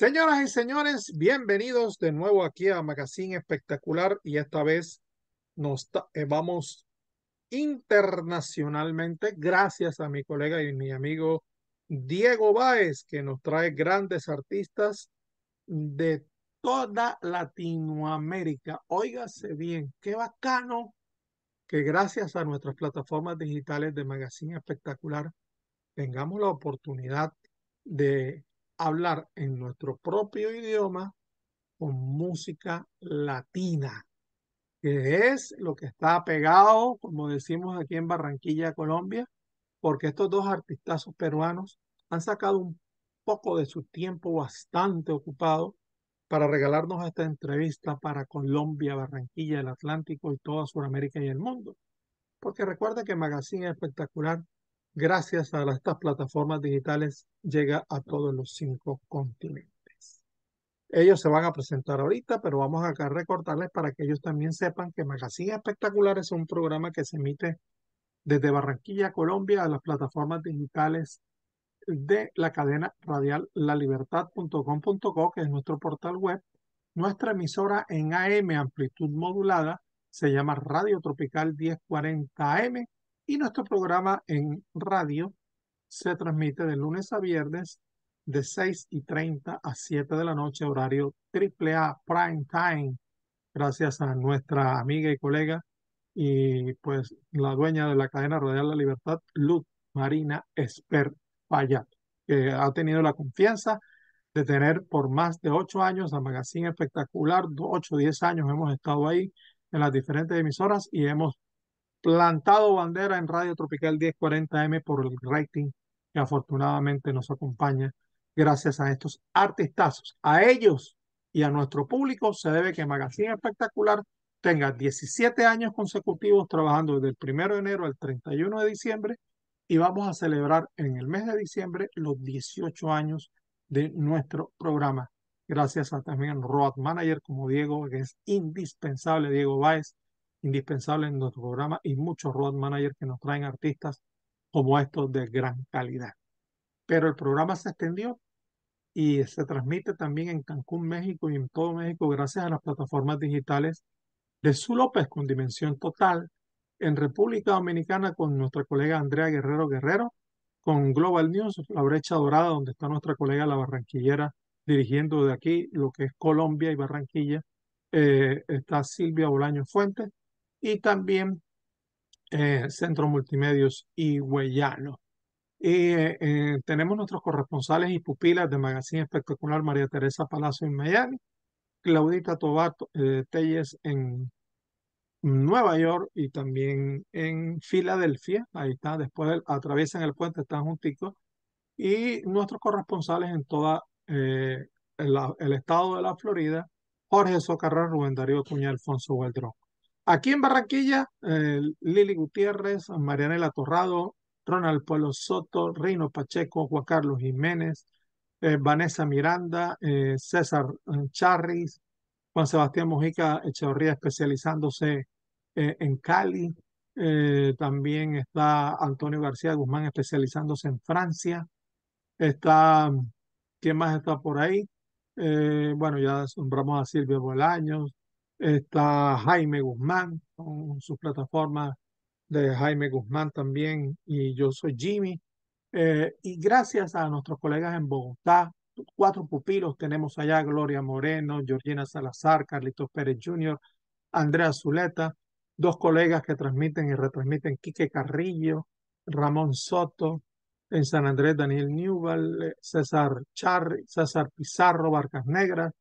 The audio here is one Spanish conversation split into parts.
Señoras y señores, bienvenidos de nuevo aquí a Magazine Espectacular y esta vez nos eh, vamos internacionalmente gracias a mi colega y mi amigo Diego Báez que nos trae grandes artistas de toda Latinoamérica. Óigase bien, qué bacano que gracias a nuestras plataformas digitales de Magazine Espectacular tengamos la oportunidad de hablar en nuestro propio idioma con música latina, que es lo que está pegado, como decimos aquí en Barranquilla, Colombia, porque estos dos artistas peruanos han sacado un poco de su tiempo bastante ocupado para regalarnos esta entrevista para Colombia, Barranquilla, el Atlántico y toda Sudamérica y el mundo. Porque recuerda que Magazine Espectacular gracias a estas plataformas digitales, llega a todos los cinco continentes. Ellos se van a presentar ahorita, pero vamos acá a recortarles para que ellos también sepan que Magazine Espectacular es un programa que se emite desde Barranquilla, Colombia, a las plataformas digitales de la cadena radial lalibertad.com.co, que es nuestro portal web. Nuestra emisora en AM, amplitud modulada, se llama Radio Tropical 1040 AM y nuestro programa en radio se transmite de lunes a viernes de 6 y 30 a 7 de la noche, horario triple A, Prime Time, gracias a nuestra amiga y colega y pues la dueña de la cadena Radial La Libertad, Luz Marina Esper Payat, que ha tenido la confianza de tener por más de ocho años a Magazine Espectacular, ocho, diez años hemos estado ahí en las diferentes emisoras y hemos plantado bandera en Radio Tropical 1040M por el rating que afortunadamente nos acompaña gracias a estos artistazos. A ellos y a nuestro público se debe que Magazine Espectacular tenga 17 años consecutivos trabajando desde el 1 de enero al 31 de diciembre y vamos a celebrar en el mes de diciembre los 18 años de nuestro programa. Gracias a también Road Manager como Diego, que es indispensable, Diego Báez, indispensable en nuestro programa y muchos road managers que nos traen artistas como estos de gran calidad. Pero el programa se extendió y se transmite también en Cancún, México y en todo México gracias a las plataformas digitales de Su López con Dimensión Total, en República Dominicana con nuestra colega Andrea Guerrero Guerrero, con Global News, La Brecha Dorada, donde está nuestra colega la barranquillera dirigiendo de aquí lo que es Colombia y Barranquilla. Eh, está Silvia Bolaño Fuentes y también eh, Centro Multimedios y Huellano. Y eh, eh, tenemos nuestros corresponsales y pupilas de Magazine Espectacular, María Teresa Palacio en Miami, Claudita Tobato Telles en Nueva York y también en Filadelfia. Ahí está, después atraviesan el puente, están juntitos. Y nuestros corresponsales en toda el, estado de la Florida, Jorge Socarra, Rubén Darío Cuña, Alfonso Gualdrón. Aquí en Barranquilla, Lili Gutiérrez, Marianela Torrado, Ronald Pueblo Soto, Reino Pacheco, Juan Carlos Jiménez, eh, Vanessa Miranda, eh, César eh, Charris, Juan Sebastián Mojica Echeverría especializándose en Cali. también está Antonio García Guzmán especializándose en Francia. Está, ¿quién más está por ahí? bueno, ya nombramos a Silvio Bolaños, Está Jaime Guzmán, con su plataforma de Jaime Guzmán también, y yo soy Jimmy. Eh, y gracias a nuestros colegas en Bogotá, cuatro pupilos tenemos allá, Gloria Moreno, Georgina Salazar, Carlitos Pérez Jr., Andrea Zuleta, dos colegas que transmiten y retransmiten, Quique Carrillo, Ramón Soto, en San Andrés Daniel Newval, eh, César César Pizarro, Barcas Negras,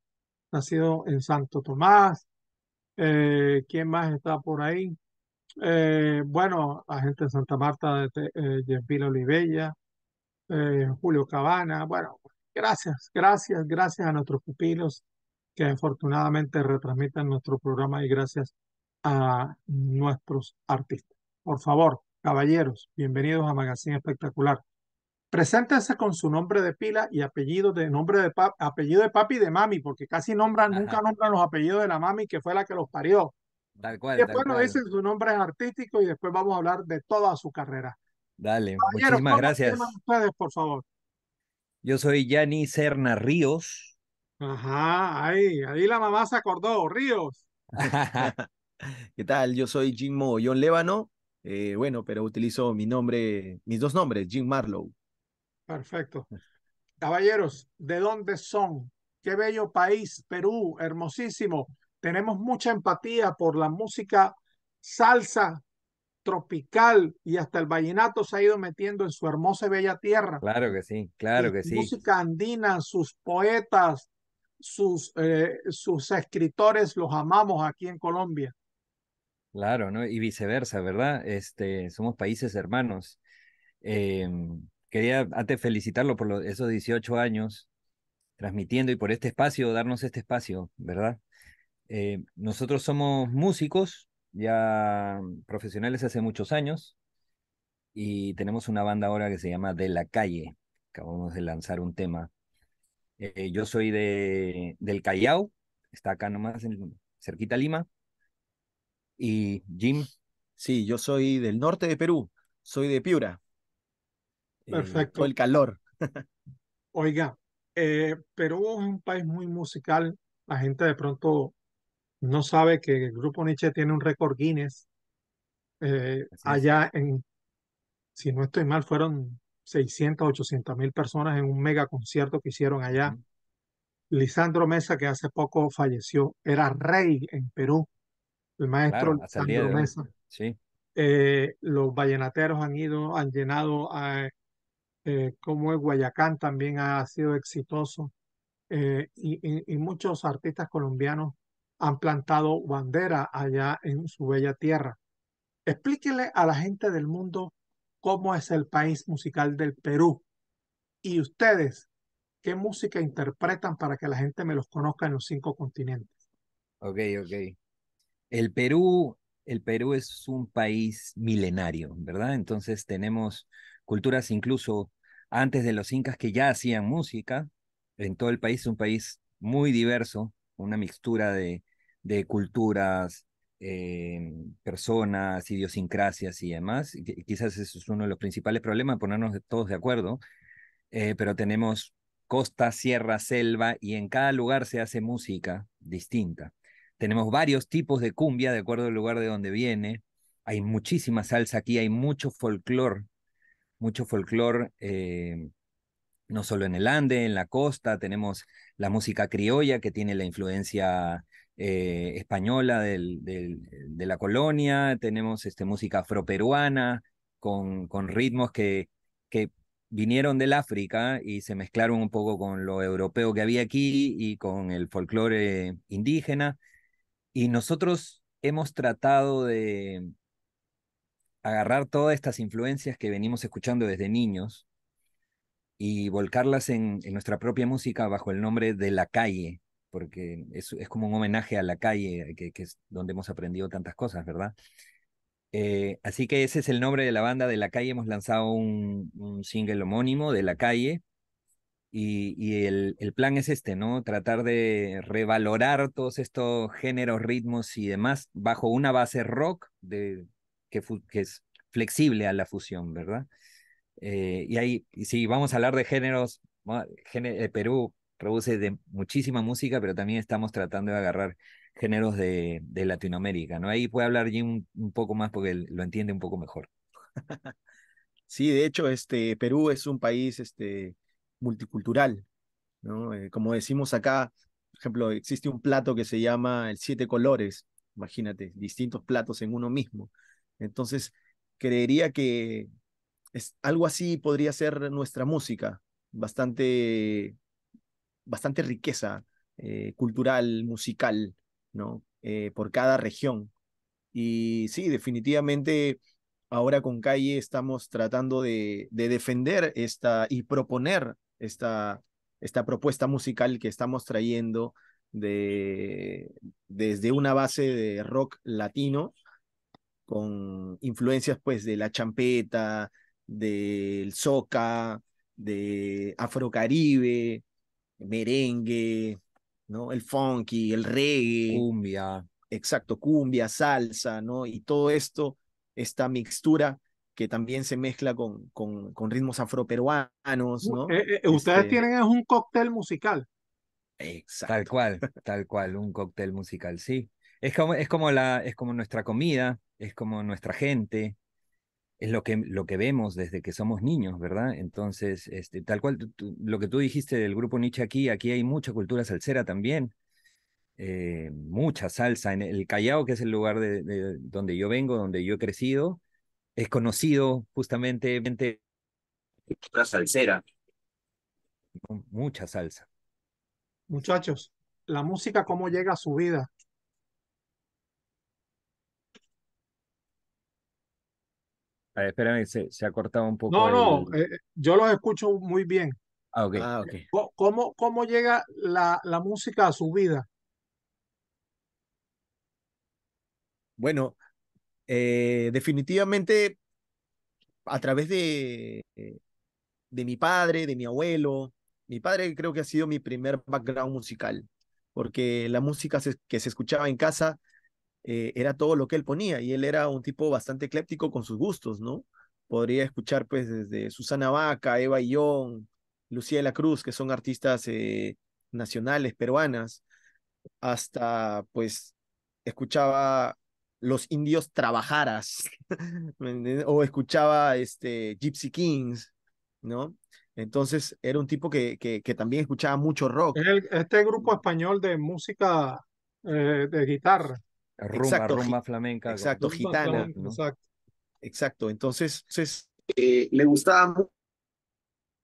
nacido en Santo Tomás, eh, ¿quién más está por ahí? Eh, bueno, la gente de Santa Marta, de, eh, Jeffil Olivella, eh, Julio Cabana. Bueno, gracias, gracias, gracias a nuestros pupilos que afortunadamente retransmiten nuestro programa y gracias a nuestros artistas. Por favor, caballeros, bienvenidos a Magazine Espectacular preséntese con su nombre de pila y apellido de nombre de papi, apellido de papi y de mami, porque casi nombran, nunca nombran los apellidos de la mami que fue la que los parió. después nos dicen nombre nombres artístico y después vamos a hablar de toda su carrera. Dale, muchísimas gracias. ustedes, por favor. Yo soy Yanni Serna Ríos. Ajá, ahí, ahí la mamá se acordó, Ríos. ¿Qué tal? Yo soy Jim Moyón Lébano. Eh, bueno, pero utilizo mi nombre, mis dos nombres, Jim Marlowe. Perfecto. Caballeros, ¿de dónde son? Qué bello país, Perú, hermosísimo. Tenemos mucha empatía por la música salsa tropical y hasta el vallenato se ha ido metiendo en su hermosa y bella tierra. Claro que sí, claro que sí. Música andina, sus poetas, sus, eh, sus escritores, los amamos aquí en Colombia. Claro, ¿no? Y viceversa, ¿verdad? Este, somos países hermanos. Em, quería antes felicitarlo por esos 18 años transmitiendo y por este espacio, darnos este espacio, ¿verdad? Eh, nosotros somos músicos, ya profesionales hace muchos años, y tenemos una banda ahora que se llama De la Calle. Acabamos de lanzar un tema. Eh, yo soy de, del Callao, está acá nomás, en, cerquita Lima. Y Jim. Sí, yo soy del norte de Perú, soy de Piura. Perfecto. el calor. Oiga, eh, Perú es un país muy musical. La gente de pronto no sabe que el grupo Nietzsche tiene un récord Guinness. Eh, allá en, si no estoy mal, fueron 600, 800 mil personas en un mega concierto que hicieron allá. Lisandro Mesa, que hace poco falleció, era rey en Perú. El maestro Lisandro Mesa. Sí. Eh, los vallenateros han ido, han llenado a eh, como el Guayacán también ha sido exitoso eh, y, muchos artistas colombianos han plantado bandera allá en su bella tierra. Explíquele a la gente del mundo cómo es el país musical del Perú y ustedes qué música interpretan para que la gente me los conozca en los cinco continentes. Ok, ok. El Perú, el Perú es un país milenario, ¿verdad? Entonces tenemos culturas incluso antes de los incas que ya hacían música en todo el país, es un país muy diverso, una mixtura de, culturas, eh, personas, idiosincrasias y demás. quizás eso es uno de los principales problemas, ponernos todos de acuerdo, eh, pero tenemos costa, sierra, selva y en cada lugar se hace música distinta. Tenemos varios tipos de cumbia de acuerdo al lugar de donde viene. Hay muchísima salsa aquí, hay mucho folclore mucho folclore, eh, no solo en el Ande, en la costa, tenemos la música criolla que tiene la influencia eh, española del, de la colonia, tenemos este, música afroperuana con, con ritmos que, que vinieron del África y se mezclaron un poco con lo europeo que había aquí y con el folclore indígena. Y nosotros hemos tratado de, agarrar todas estas influencias que venimos escuchando desde niños y volcarlas en, nuestra propia música bajo el nombre de La Calle, porque es, como un homenaje a la calle, que, es donde hemos aprendido tantas cosas, ¿verdad? Eh, así que ese es el nombre de la banda de La Calle. Hemos lanzado un, single homónimo de La Calle, y, el, plan es este, ¿no? Tratar de revalorar todos estos géneros, ritmos y demás bajo una base rock de que, es flexible a la fusión, ¿verdad? Eh, y ahí, si vamos a hablar de géneros, eh, Perú produce de muchísima música, pero también estamos tratando de agarrar géneros de, Latinoamérica, ¿no? Ahí puede hablar Jim un, poco más porque lo entiende un poco mejor. Sí, de hecho, este, Perú es un país este, multicultural, ¿no? Eh, como decimos acá, por ejemplo, existe un plato que se llama el siete colores, imagínate, distintos platos en uno mismo. Entonces, creería que es, algo así podría ser nuestra música, bastante, bastante riqueza eh, cultural, musical, ¿no? Eh, por cada región. Y sí, definitivamente ahora con Calle estamos tratando de, defender esta y proponer esta, propuesta musical que estamos trayendo desde una base de rock latino con influencias pues de la champeta, del soca, de afrocaribe, merengue, ¿no? El funky, el reggae. Cumbia. Exacto, cumbia, salsa, ¿no? Y todo esto, esta mixtura que también se mezcla con, con, con ritmos afroperuanos, uh, ¿no? Eh, eh, ustedes este tienen un cóctel musical. Exacto. Tal cual, tal cual, un cóctel musical, sí. Es como, la, es como nuestra comida, es como nuestra gente, es lo que, lo que vemos desde que somos niños, ¿verdad? Entonces, este, tal cual lo que tú dijiste del grupo Nietzsche aquí, aquí hay mucha cultura salsera también, eh, mucha salsa. En el Callao, que es el lugar de, donde yo vengo, donde yo he crecido, es conocido justamente cultura salsera. Mucha salsa. Muchachos, la música cómo llega a su vida. Ah, Espérenme, se, ha cortado un poco. No, no, eh, eh, yo los escucho muy bien. Ah, ah ¿Cómo, ¿Cómo, llega la, la música a su vida? Bueno, eh, definitivamente a través de, de mi padre, de mi abuelo. Mi padre creo que ha sido mi primer background musical, porque la música que se escuchaba en casa eh, era todo lo que él ponía y él era un tipo bastante ecléptico con sus gustos, ¿no? Podría escuchar pues desde Susana Vaca, Eva Illón, Lucía de la Cruz, que son artistas eh, nacionales peruanas, hasta pues escuchaba los indios trabajaras o escuchaba este Gypsy Kings, ¿no? Entonces era un tipo que, que, también escuchaba mucho rock. este grupo mm. español de música eh, de guitarra. Rumba, exacto, rumba flamenca. Exacto, gitana. Exacto. Entonces, eh, le gustaba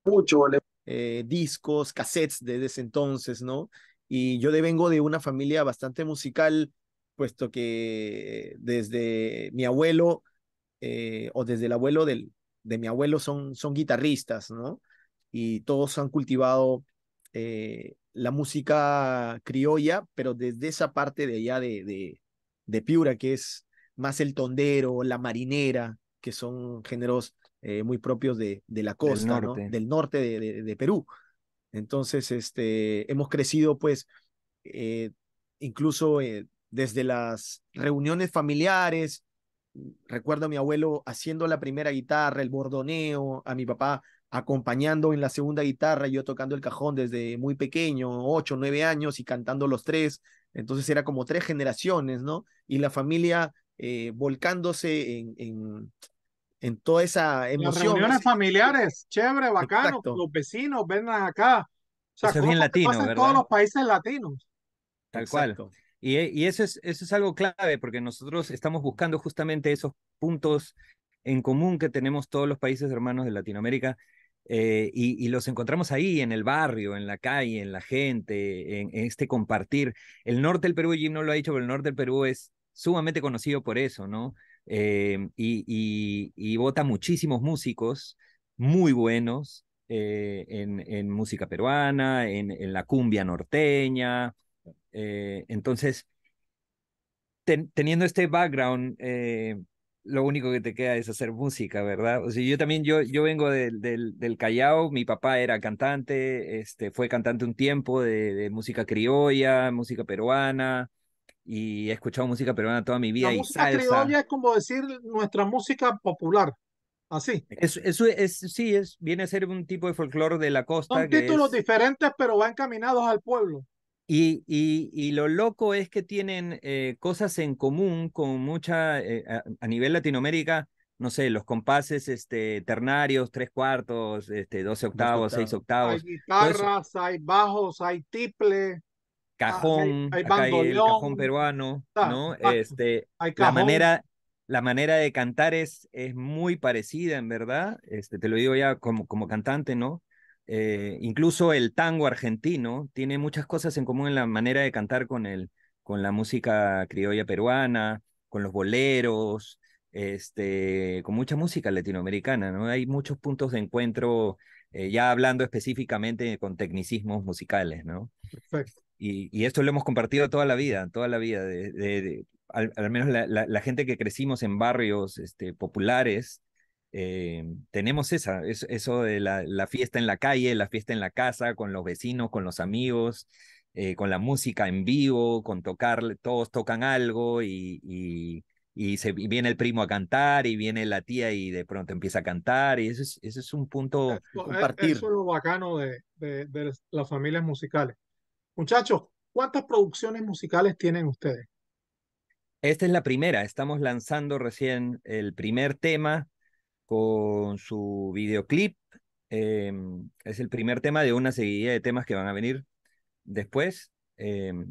mucho eh, discos, cassettes desde ese entonces, ¿no? Y yo vengo de una familia bastante musical, puesto que desde mi abuelo eh, o desde el abuelo del, de mi abuelo son, son guitarristas, ¿no? Y todos han cultivado la música criolla, pero desde esa parte de allá de, de Piura, que es más el tondero, la marinera, que son géneros eh, muy propios de, de la costa, del norte, de, Perú. Entonces, este, hemos crecido, pues, eh, incluso eh, desde las reuniones familiares. Recuerdo a mi abuelo haciendo la primera guitarra, el bordoneo, a mi papá acompañando en la segunda guitarra, yo tocando el cajón desde muy pequeño, ocho, nueve años y cantando los tres, entonces era como tres generaciones, ¿no? Y la familia eh, volcándose en, en, toda esa emoción. Las reuniones familiares, chévere, bacano, los vecinos, vengan acá. O sea, pasa en todos los países latinos. Tal cual. Y, y, es, eso es algo clave, porque nosotros estamos buscando justamente esos puntos en común que tenemos todos los países hermanos de Latinoamérica, eh, y, los encontramos ahí, en el barrio, en la calle, en la gente, en, este compartir. El norte del Perú, Jim no lo ha dicho, pero el norte del Perú es sumamente conocido por eso, ¿no? Eh, y, vota muchísimos músicos muy buenos eh, en, música peruana, en, la cumbia norteña. entonces, teniendo este background lo único que te queda es hacer música, ¿verdad? O sea, yo también, yo, yo vengo del, del, Callao, mi papá era cantante, este, fue cantante un tiempo de, música criolla, música peruana, y he escuchado música peruana toda mi vida. La música criolla es como decir nuestra música popular, así. eso es, sí, es, viene a ser un tipo de folclore de la costa. Son títulos diferentes, pero van encaminados al pueblo. Y, lo loco es que tienen eh, cosas en común con mucha, eh, a, nivel Latinoamérica, no sé, los compases este, ternarios, tres cuartos, este, doce octavos, seis octavos. Hay guitarras, hay bajos, hay tiple. Cajón, hay, hay cajón peruano, ah, ¿no? Ah, este, La, manera, la manera de cantar es, es muy parecida, en verdad, este, te lo digo ya como, como cantante, ¿no? Eh, incluso el tango argentino tiene muchas cosas en común en la manera de cantar con, el, con la música criolla peruana, con los boleros, este, con mucha música latinoamericana, ¿no? Hay muchos puntos de encuentro, eh, ya hablando específicamente con tecnicismos musicales, ¿no? Y, esto lo hemos compartido toda la vida, toda la vida, de, al, menos la, gente que crecimos en barrios este, populares, eh, tenemos esa, eso de la, fiesta en la calle, la fiesta en la casa, con los vecinos, con los amigos, eh, con la música en vivo, con tocar, todos tocan algo y, se, viene el primo a cantar y viene la tía y de pronto empieza a cantar y ese es, es un punto, eso, e, Eso es lo bacano de, de las familias musicales. Muchachos, ¿cuántas producciones musicales tienen ustedes? Esta es la primera, estamos lanzando recién el primer tema con su videoclip. Em, es el primer tema de una seguida de temas que van a venir después, em,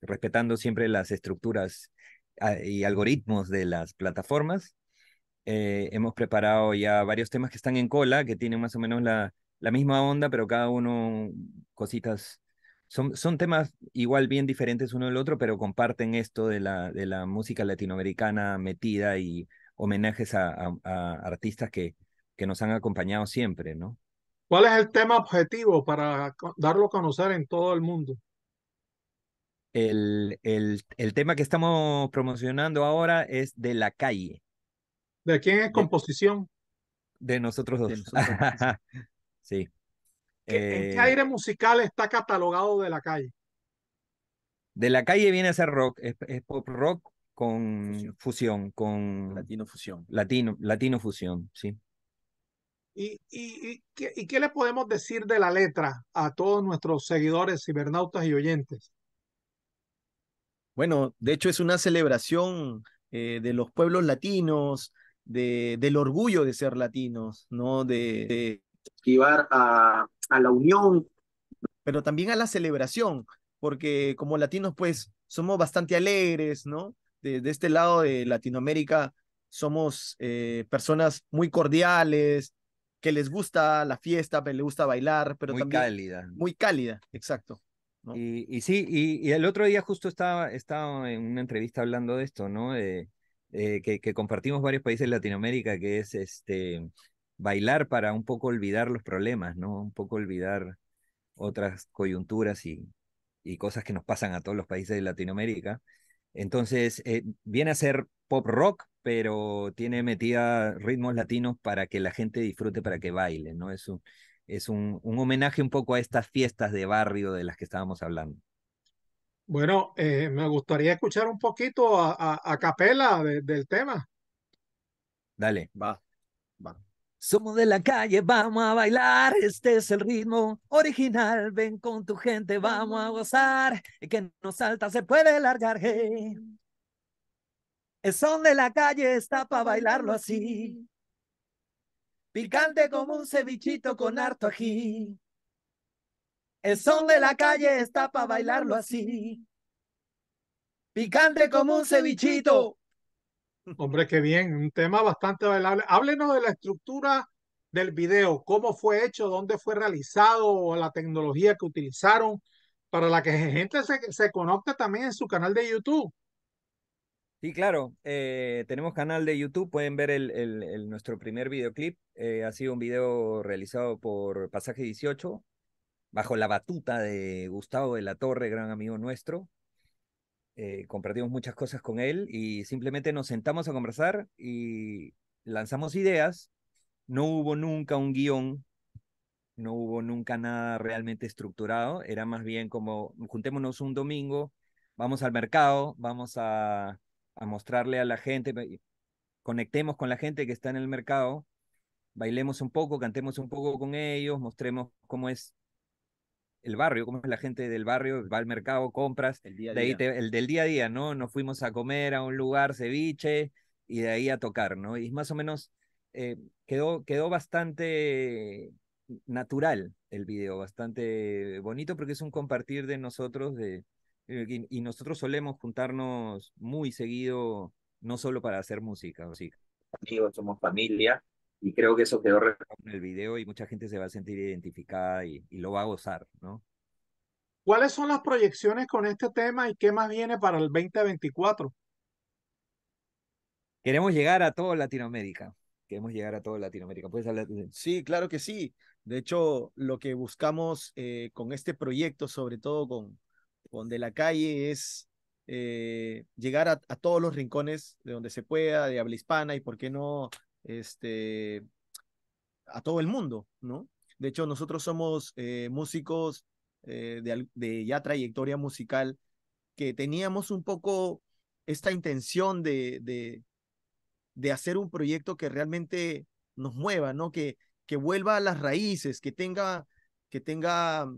respetando siempre las estructuras ah, y algoritmos de las plataformas. Eh, hemos preparado ya varios temas que están en cola, que tienen más o menos la, la misma onda, pero cada uno cositas. Son, son temas igual bien diferentes uno del otro, pero comparten esto de la, de la música latinoamericana metida y homenajes a, artistas que, que nos han acompañado siempre, ¿no? ¿Cuál es el tema objetivo para darlo a conocer en todo el mundo? El, el, el tema que estamos promocionando ahora es de la calle. ¿De quién es composición? De, nosotros dos. sí. ¿En qué eh, aire musical está catalogado de la calle? De la calle viene a ser rock, es pop rock con fusión, con latino fusión. Latino, latino fusión, sí. ¿Y, y, y, qué ¿Y, qué, le podemos decir de la letra a todos nuestros seguidores, cibernautas y oyentes? Bueno, de hecho es una celebración eh, de los pueblos latinos, de, del orgullo de ser latinos, ¿no? De, de... a, a la unión. Pero también a la celebración, porque como latinos pues somos bastante alegres, ¿no? de, este lado de Latinoamérica somos eh, personas muy cordiales, que les gusta la fiesta, les gusta bailar, pero muy también... Muy cálida. Muy cálida, exacto. Y, sí, y, el otro día justo estaba, estaba en una entrevista hablando de esto, eh, que, compartimos varios países de Latinoamérica, que es este, bailar para un poco olvidar los problemas, ¿no? Un poco olvidar otras coyunturas y, y cosas que nos pasan a todos los países de Latinoamérica. Entonces, eh, viene a ser pop rock, pero tiene metida ritmos latinos para que la gente disfrute, para que baile, ¿no? Es un, es un, un homenaje un poco a estas fiestas de barrio de las que estábamos hablando. Bueno, eh, me gustaría escuchar un poquito a, capela del tema. Dale, va. Somos de la calle, vamos a bailar, este es el ritmo original, ven con tu gente, vamos a gozar, Y que no salta se puede largar. Hey. El son de la calle está para bailarlo así, picante como un cevichito con harto ají. El son de la calle está para bailarlo así, picante como un cevichito Hombre, qué bien, un tema bastante bailable. Háblenos de la estructura del video, cómo fue hecho, dónde fue realizado, la tecnología que utilizaron, para la que gente se, se también en su canal de YouTube. Sí, claro, eh, tenemos canal de YouTube, pueden ver el, nuestro primer videoclip, eh, ha sido un video realizado por Pasaje 18, bajo la batuta de Gustavo de la Torre, gran amigo nuestro, eh, compartimos muchas cosas con él y simplemente nos sentamos a conversar y lanzamos ideas. No hubo nunca un guión, no hubo nunca nada realmente estructurado, era más bien como juntémonos un domingo, vamos al mercado, vamos a mostrarle a la gente, conectemos con la gente que está en el mercado, bailemos un poco, cantemos un poco con ellos, mostremos cómo es el barrio, como es la gente del barrio, va al mercado, compras, el, el del día a día, ¿no? Nos fuimos a comer a un lugar, ceviche, y de ahí a tocar, ¿no? Y más o menos eh, quedó, quedó bastante natural el video, bastante bonito porque es un compartir de nosotros, de, eh, y, nosotros solemos juntarnos muy seguido, no solo para hacer música, así. Amigos, somos familia, y creo que eso quedó en el video y mucha gente se va a sentir identificada y, lo va a gozar, ¿no? ¿Cuáles son las proyecciones con este tema y qué más viene para el 2024? Queremos llegar a toda Latinoamérica. Queremos llegar a toda Latinoamérica. ¿Puedes hablar? Sí, claro que sí. De hecho, lo que buscamos eh, con este proyecto, sobre todo con, con De la Calle, es eh, llegar a, a, todos los rincones de donde se pueda, de habla hispana y, ¿por qué no?, este, a todo el mundo, ¿no? De hecho, nosotros somos eh, músicos eh, de, ya trayectoria musical que teníamos un poco esta intención de, de, de hacer un proyecto que realmente nos mueva, ¿no? Que, que vuelva a las raíces, que tenga, que tenga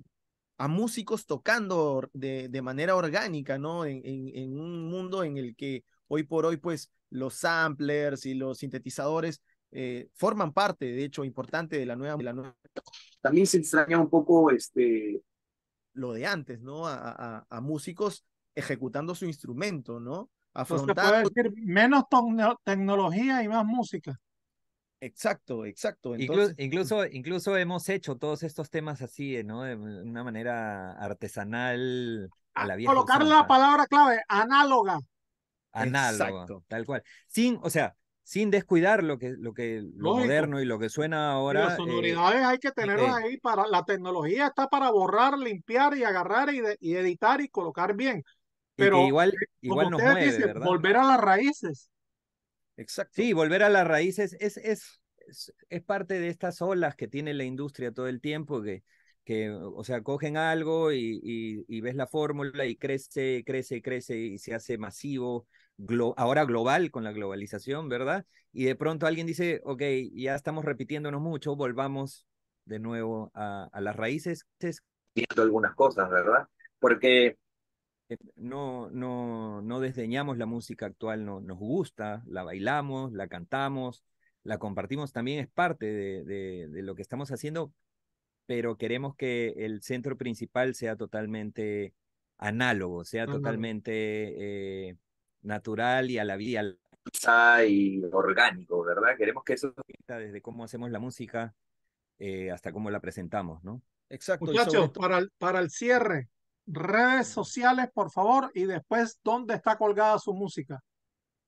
a músicos tocando de, de manera orgánica, ¿no? en, en, un mundo en el que Hoy por hoy, pues los samplers y los sintetizadores eh, forman parte, de hecho, importante de la nueva. También se extraña un poco este... lo de antes, ¿no? A, músicos ejecutando su instrumento, ¿no? Afrontar... menos tecnología y más música. Exacto, exacto. Incluso, incluso, hemos hecho todos estos temas así, ¿no? De una manera artesanal. A ah, la vieja colocar la palabra clave, análoga análogo, tal cual. Sin, o sea, sin descuidar lo que, lo, que, lo moderno y lo que suena ahora. las eh, sonoridades hay que tenerlas eh, ahí para, la tecnología está para borrar, limpiar y agarrar y, editar y colocar bien. Pero igual, eh, igual nos mueve, ¿verdad? volver a las raíces. Exacto. Sí, volver a las raíces es, es, es, es parte de estas olas que tiene la industria todo el tiempo que que, o sea, cogen algo y, ves la fórmula y crece, crece, crece y se hace masivo, ahora global con la globalización, ¿verdad? Y de pronto alguien dice, ok, ya estamos repitiéndonos mucho, volvamos de nuevo a, las raíces. Viendo algunas cosas, ¿verdad? Porque... Eh, no, no, no desdeñamos la música actual, no, nos gusta, la bailamos, la cantamos, la compartimos, también es parte de lo que estamos haciendo pero queremos que el centro principal sea totalmente análogo, sea totalmente eh, natural y a la vida y orgánico, ¿verdad? Queremos que eso desde cómo hacemos la música eh, hasta cómo la presentamos, ¿no? Exacto. Muchachos, para el, para el cierre, redes sociales, por favor, y después, ¿dónde está colgada su música?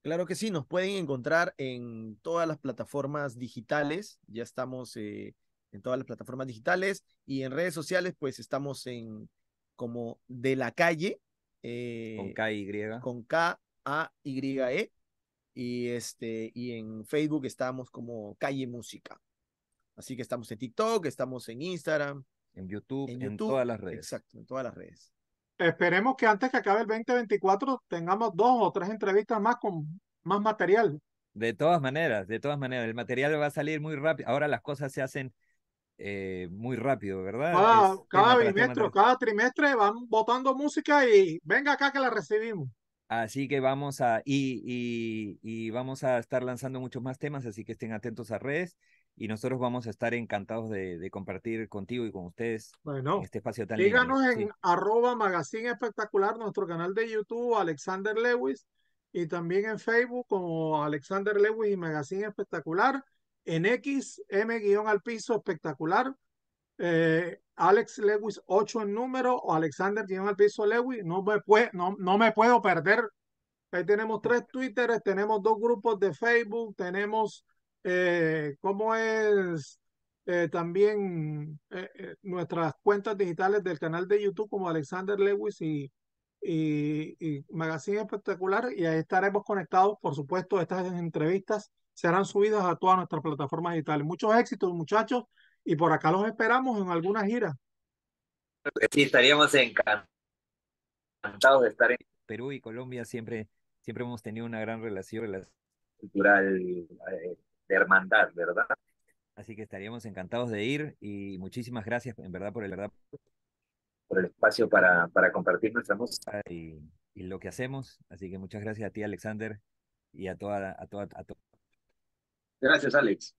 Claro que sí, nos pueden encontrar en todas las plataformas digitales. Ya estamos eh, en todas las plataformas digitales y en redes sociales, pues estamos en como de la calle. con eh, K Y. Con K A Y E. Y este, y en Facebook estamos como Calle Música. Así que estamos en TikTok, estamos en Instagram. en, YouTube, en todas las redes. Exacto, en todas las redes. Esperemos que antes que acabe el 2024 tengamos dos o tres entrevistas más con más material. De todas maneras, de todas maneras, el material va a salir muy rápido. Ahora las cosas se hacen eh, muy rápido, ¿verdad? Cada, trimestre van votando música y venga acá que la recibimos. Así que vamos a, y, y, vamos a estar lanzando muchos más temas, así que estén atentos a redes y nosotros vamos a estar encantados de, compartir contigo y con ustedes bueno, este espacio tan Díganos en arroba magazine espectacular, nuestro canal de YouTube, Alexander Lewis, y también en Facebook como Alexander Lewis y Magazine Espectacular en X, M guión al piso, espectacular. Eh, Alex Lewis 8 en número o Alexander guión al piso Lewis, no me, puedo perder. Ahí tenemos tres twitteres tenemos dos grupos de Facebook, tenemos, eh, ¿cómo es? Eh, también nuestras cuentas digitales del canal de YouTube como Alexander Lewis y, y, y Magazine Espectacular y ahí estaremos conectados, por supuesto, estas entrevistas harán subidas a todas nuestras plataformas digitales. Muchos éxitos, muchachos, y por acá los esperamos en alguna gira. Sí, estaríamos encantados de estar en Perú y Colombia. Siempre, siempre hemos tenido una gran relación, cultural eh, de hermandad, ¿verdad? Así que estaríamos encantados de ir y muchísimas gracias, en verdad, por el, verdad, por el espacio para, para compartir nuestra música. Y, lo que hacemos. Así que muchas gracias a ti, Alexander, y a toda, a toda, a toda Gracias, Alex.